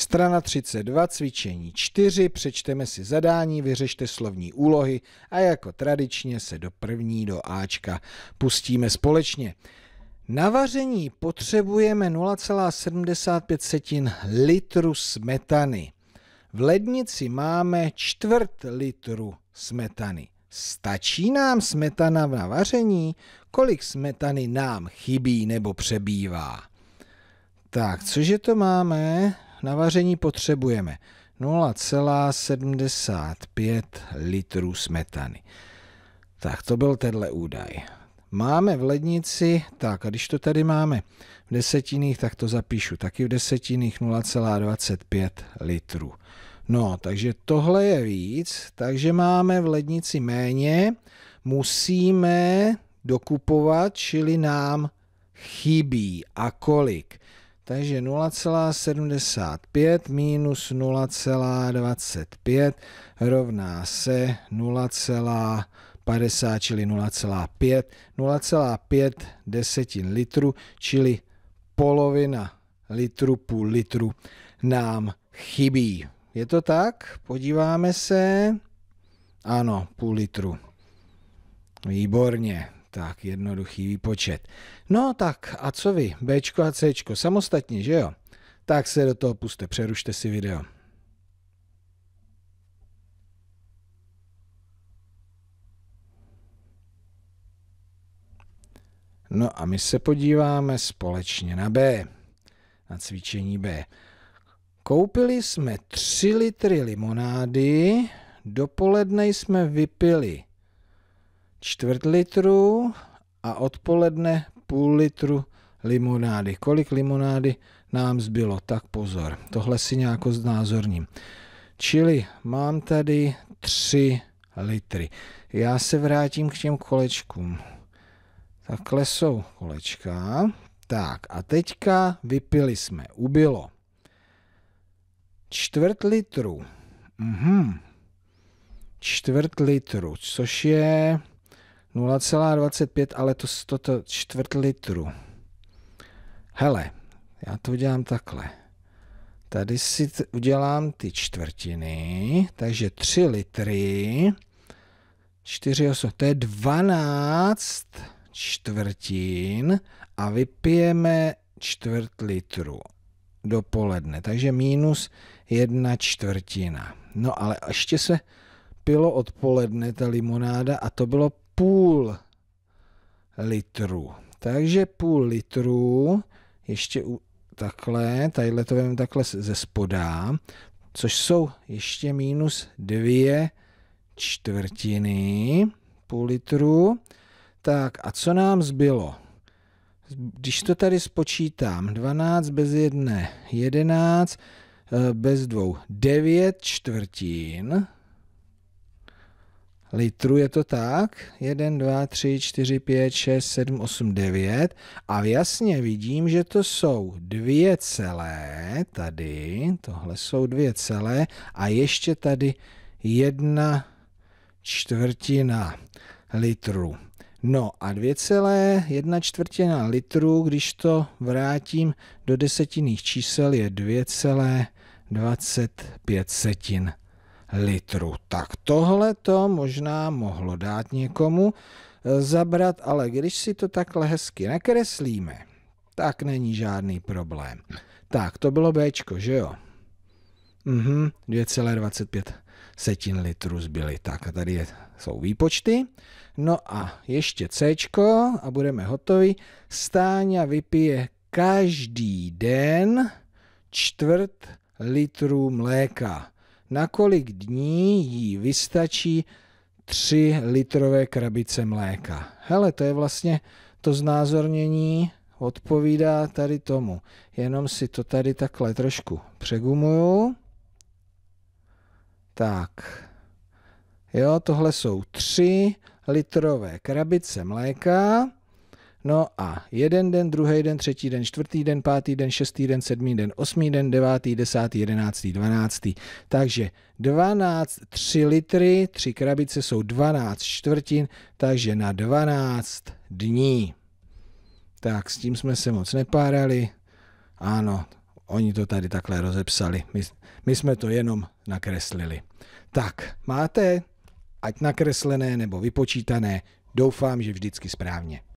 Strana 32, cvičení 4, přečteme si zadání, vyřešte slovní úlohy a jako tradičně se do první do Ačka pustíme společně. Na vaření potřebujeme 0,75 litru smetany. V lednici máme čtvrt litru smetany. Stačí nám smetana na vaření? Kolik smetany nám chybí nebo přebývá? Tak, cože to máme? na vaření potřebujeme 0,75 litrů smetany. Tak to byl tenhle údaj. Máme v lednici, tak a když to tady máme v desetiných, tak to zapíšu taky v desetiných 0,25 litrů. No, takže tohle je víc, takže máme v lednici méně, musíme dokupovat, čili nám chybí. A kolik? Takže 0,75 minus 0,25 rovná se 0,50, čili 0,5. 0,5 desetin litru, čili polovina litru, půl litru nám chybí. Je to tak? Podíváme se. Ano, půl litru. Výborně. Tak, jednoduchý výpočet. No tak, a co vy? Bčko a Cčko, samostatně, že jo? Tak se do toho puste, přerušte si video. No a my se podíváme společně na B, na cvičení B. Koupili jsme 3 litry limonády, dopoledne jsme vypili čtvrt litru a odpoledne půl litru limonády. Kolik limonády nám zbylo? Tak pozor, tohle si nějak znázorním. Čili mám tady 3 litry. Já se vrátím k těm kolečkům. Takhle jsou kolečka. Tak a teďka vypili jsme. Ubylo. Čtvrt litru. Mhm. Čtvrt litru, což je 0,25, ale to, toto čtvrt litru. Hele, já to udělám takhle. Tady si udělám ty čtvrtiny, takže 3 litry, 4, 8, to je 12 čtvrtin a vypijeme čtvrt litru dopoledne, takže minus jedna čtvrtina. No ale ještě se pilo odpoledne ta limonáda a to bylo půl litru. Takže půl litru, ještě u, takhle, tadyhle to vem takhle ze spoda, což jsou ještě minus dvě čtvrtiny půl litru. Tak a co nám zbylo? Když to tady spočítám, 12 bez 1, 11, eh, bez 2, 9 čtvrtin, litrů, je to tak? 1, 2, 3, 4, 5, 6, 7, 8, 9 a jasně vidím, že to jsou dvě celé, tady, tohle jsou dvě celé a ještě tady jedna čtvrtina litru. No a 2,1 čtvrtina litru, když to vrátím do desetinných čísel, je 2,25 setin litru, Tak tohle to možná mohlo dát někomu eh, zabrat, ale když si to takhle hezky nakreslíme, tak není žádný problém. Tak, to bylo B, že jo? Mhm, 2,25 setin litru zbyly. Tak a tady je, jsou výpočty. No a ještě C a budeme hotovi. Stáňa vypije každý den čtvrt litru mléka na kolik dní jí vystačí 3 litrové krabice mléka. Hele, to je vlastně to znázornění odpovídá tady tomu. Jenom si to tady takhle trošku přegumuju. Tak. Jo, tohle jsou 3 litrové krabice mléka. No a jeden den, druhý den, třetí den, čtvrtý den, pátý den, šestý den, sedmý den, osmý den, devátý, desátý, jedenáctý, dvanáctý. Takže 12, 3 litry, 3 krabice jsou 12 čtvrtin, takže na 12 dní. Tak s tím jsme se moc nepárali. Ano, oni to tady takhle rozepsali. My, my jsme to jenom nakreslili. Tak, máte ať nakreslené nebo vypočítané, doufám, že vždycky správně.